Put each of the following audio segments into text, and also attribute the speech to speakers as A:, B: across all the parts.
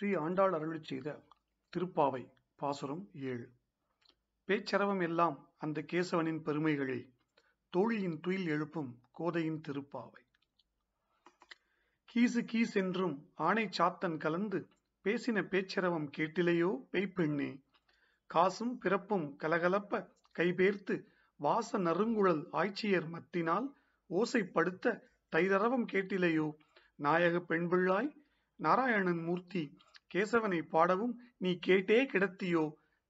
A: ஸ்ரீ ஆண்டாள் அருளிச் செய்த திருப்பாவை பாசுரம் ஏழு பேச்சரவம் எல்லாம் அந்த கேசவனின் பெருமைகளே தோழியின் துயில் எழுப்பும் கோதையின் திருப்பாவை கீசு கீஸ் என்றும் ஆணை சாத்தன் கலந்து பேசின பேச்சரவம் கேட்டிலேயோ பெய்ப்பெண்ணே காசும் பிறப்பும் கலகலப்ப கைபேர்த்து வாச நறுங்குழல் ஆய்ச்சியர் மத்தினால் ஓசைப்படுத்த தைதரவம் கேட்டிலேயோ நாயக பெண்பிள்ளாய் நாராயணன் மூர்த்தி கேசவனை பாடவும் நீ கேட்டே கிடத்தியோ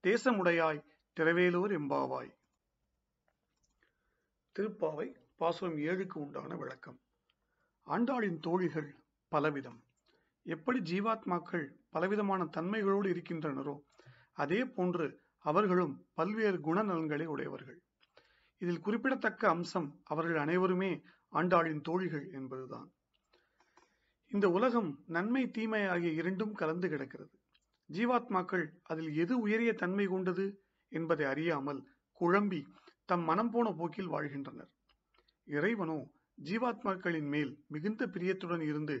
A: தேசமுடையாய் திரவேலூர் எம்பாவாய் திருப்பாவை பாசுரம் ஏழுக்கு உண்டான விளக்கம் ஆண்டாளின் தோழிகள் பலவிதம் எப்படி ஜீவாத்மாக்கள் பலவிதமான தன்மைகளோடு இருக்கின்றனரோ அதே போன்று அவர்களும் பல்வேறு குணநலன்களை உடையவர்கள் இதில் குறிப்பிடத்தக்க அம்சம் அவர்கள் அனைவருமே ஆண்டாளின் தோழிகள் என்பதுதான் இந்த உலகம் நன்மை தீமை ஆகிய இரண்டும் கலந்து கிடக்கிறது ஜீவாத்மாக்கள் அதில் எது உயரிய தன்மை கொண்டது என்பதை அறியாமல் குழம்பி தம் மனம் போன போக்கில் வாழ்கின்றனர் இறைவனோ ஜீவாத்மாக்களின் மேல் மிகுந்த பிரியத்துடன் இருந்து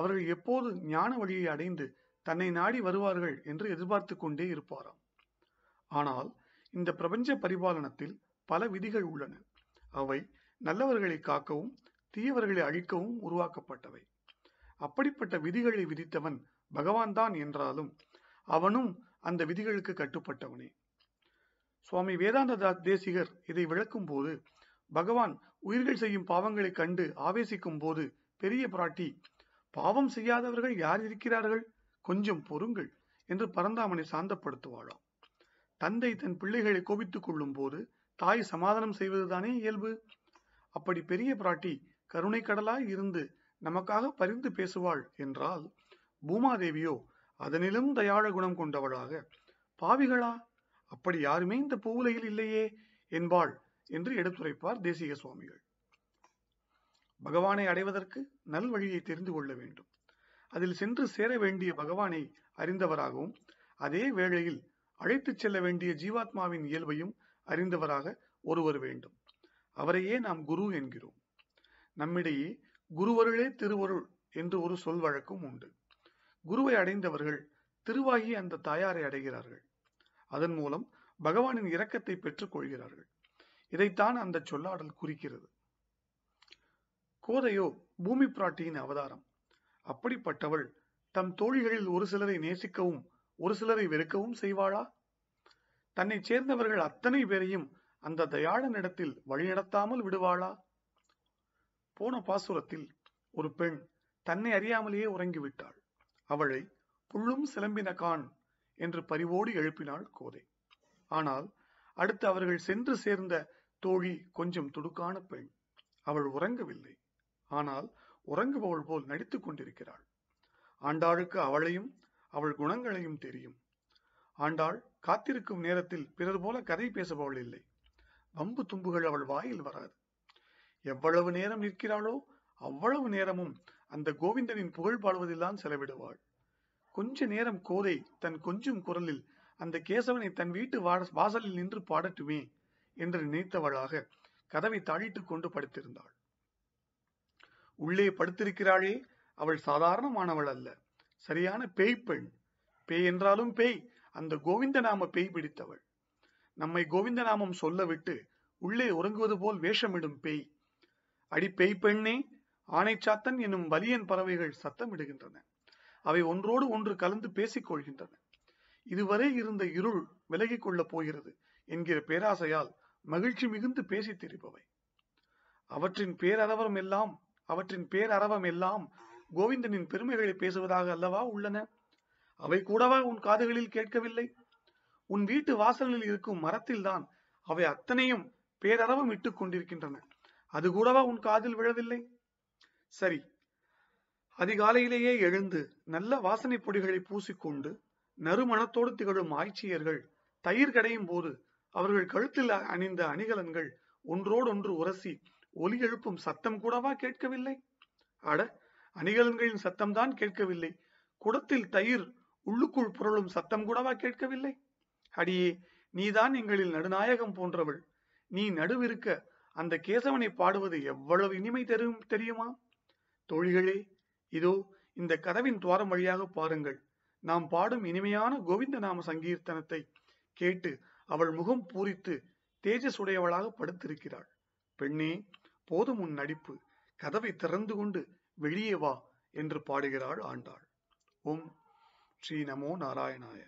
A: அவர்கள் எப்போது ஞான வழியை அடைந்து தன்னை நாடி வருவார்கள் என்று எதிர்பார்த்து கொண்டே இருப்பாராம் ஆனால் இந்த பிரபஞ்ச பரிபாலனத்தில் பல விதிகள் உள்ளன அவை நல்லவர்களை காக்கவும் தீயவர்களை அழிக்கவும் உருவாக்கப்பட்டவை அப்படிப்பட்ட விதிகளை விதித்தவன் பகவான் தான் என்றாலும் அவனும் அந்த விதிகளுக்கு கட்டுப்பட்டவனே சுவாமி வேதாந்த தேசிகர் இதை விளக்கும் போது பகவான் உயிர்கள் செய்யும் பாவங்களை கண்டு ஆவேசிக்கும் போது பெரிய பிராட்டி பாவம் செய்யாதவர்கள் யார் இருக்கிறார்கள் கொஞ்சம் பொறுங்கள் என்று பரந்தாமனை சாந்தப்படுத்துவாளாம் தந்தை தன் பிள்ளைகளை கோபித்துக் கொள்ளும் போது தாய் சமாதானம் செய்வதுதானே இயல்பு அப்படி பெரிய பிராட்டி கருணை கடலாய் இருந்து நமக்காக பரிந்து பேசுவாள் என்றால் பூமாதேவியோ அதனிலும் தயாழ குணம் கொண்டவளாக பாவிகளா அப்படி யாருமே இந்த பூவுலையில் இல்லையே என்பாள் என்று எடுத்துரைப்பார் தேசிக சுவாமிகள் பகவானை அடைவதற்கு வழியை தெரிந்து கொள்ள வேண்டும் அதில் சென்று சேர வேண்டிய பகவானை அறிந்தவராகவும் அதே வேளையில் அழைத்துச் செல்ல வேண்டிய ஜீவாத்மாவின் இயல்பையும் அறிந்தவராக ஒருவர் வேண்டும் அவரையே நாம் குரு என்கிறோம் நம்மிடையே குருவருளே திருவருள் என்று ஒரு சொல் வழக்கும் உண்டு குருவை அடைந்தவர்கள் திருவாகி அந்த தாயாரை அடைகிறார்கள் அதன் மூலம் பகவானின் இரக்கத்தை பெற்றுக் கொள்கிறார்கள் இதைத்தான் அந்த சொல்லாடல் குறிக்கிறது கோதையோ பூமி பிராட்டியின் அவதாரம் அப்படிப்பட்டவள் தம் தோழிகளில் ஒரு சிலரை நேசிக்கவும் ஒரு சிலரை வெறுக்கவும் செய்வாளா தன்னை சேர்ந்தவர்கள் அத்தனை பேரையும் அந்த தயாளனிடத்தில் வழிநடத்தாமல் விடுவாளா போன பாசுரத்தில் ஒரு பெண் தன்னை அறியாமலேயே உறங்கிவிட்டாள் அவளை புள்ளும் சிலம்பின கான் என்று பரிவோடு எழுப்பினாள் கோதை ஆனால் அடுத்து அவர்கள் சென்று சேர்ந்த தோழி கொஞ்சம் துடுக்கான பெண் அவள் உறங்கவில்லை ஆனால் உறங்குபவள் போல் நடித்துக் கொண்டிருக்கிறாள் ஆண்டாளுக்கு அவளையும் அவள் குணங்களையும் தெரியும் ஆண்டாள் காத்திருக்கும் நேரத்தில் பிறர் போல கதை பேசுபவள் இல்லை வம்பு தும்புகள் அவள் வாயில் வராது எவ்வளவு நேரம் நிற்கிறாளோ அவ்வளவு நேரமும் அந்த கோவிந்தனின் புகழ் பாடுவதில்தான் செலவிடுவாள் கொஞ்ச நேரம் கோதை தன் கொஞ்சும் குரலில் அந்த கேசவனை தன் வீட்டு வாசலில் நின்று பாடட்டுமே என்று நினைத்தவளாக கதவை தாழிட்டு கொண்டு படுத்திருந்தாள் உள்ளே படுத்திருக்கிறாளே அவள் சாதாரணமானவள் அல்ல சரியான பேய் பெண் பேய் என்றாலும் பேய் அந்த கோவிந்த நாம பேய் பிடித்தவள் நம்மை கோவிந்த நாமம் உள்ளே உறங்குவது போல் வேஷமிடும் பேய் பெய் பெண்ணே ஆனைச்சாத்தன் என்னும் வலியன் பறவைகள் சத்தம் அவை ஒன்றோடு ஒன்று கலந்து பேசிக் கொள்கின்றன இதுவரை இருந்த இருள் விலகிக் கொள்ளப் போகிறது என்கிற பேராசையால் மகிழ்ச்சி மிகுந்து பேசித் திரிபவை அவற்றின் பேரரவரம் எல்லாம் அவற்றின் பேரரவம் எல்லாம் கோவிந்தனின் பெருமைகளை பேசுவதாக அல்லவா உள்ளன அவை கூடவா உன் காதுகளில் கேட்கவில்லை உன் வீட்டு வாசலில் இருக்கும் மரத்தில்தான் அவை அத்தனையும் பேரரவம் இட்டுக் கொண்டிருக்கின்றன அது கூடவா உன் காதில் விழவில்லை சரி அதிகாலையிலேயே எழுந்து நல்ல வாசனை பொடிகளை பூசிக்கொண்டு நறுமணத்தோடு திகழும் ஆய்ச்சியர்கள் தயிர் கடையும் போது அவர்கள் கழுத்தில் அணிந்த அணிகலன்கள் ஒன்றோடொன்று உரசி ஒலி எழுப்பும் சத்தம் கூடவா கேட்கவில்லை அட அணிகலன்களின் சத்தம்தான் கேட்கவில்லை குடத்தில் தயிர் உள்ளுக்குள் புரளும் சத்தம் கூடவா கேட்கவில்லை அடியே நீதான் எங்களில் நடுநாயகம் போன்றவள் நீ நடுவிருக்க அந்த கேசவனை பாடுவது எவ்வளவு இனிமை தரும் தெரியுமா தொழிகளே இதோ இந்த கதவின் துவாரம் வழியாக பாருங்கள் நாம் பாடும் இனிமையான கோவிந்த நாம சங்கீர்த்தனத்தை கேட்டு அவள் முகம் பூரித்து தேஜஸ் உடையவளாக படுத்திருக்கிறாள் பெண்ணே போதும் உன் நடிப்பு கதவை திறந்து கொண்டு வெளியே வா என்று பாடுகிறாள் ஆண்டாள் ஓம் ஸ்ரீ நமோ நாராயணாய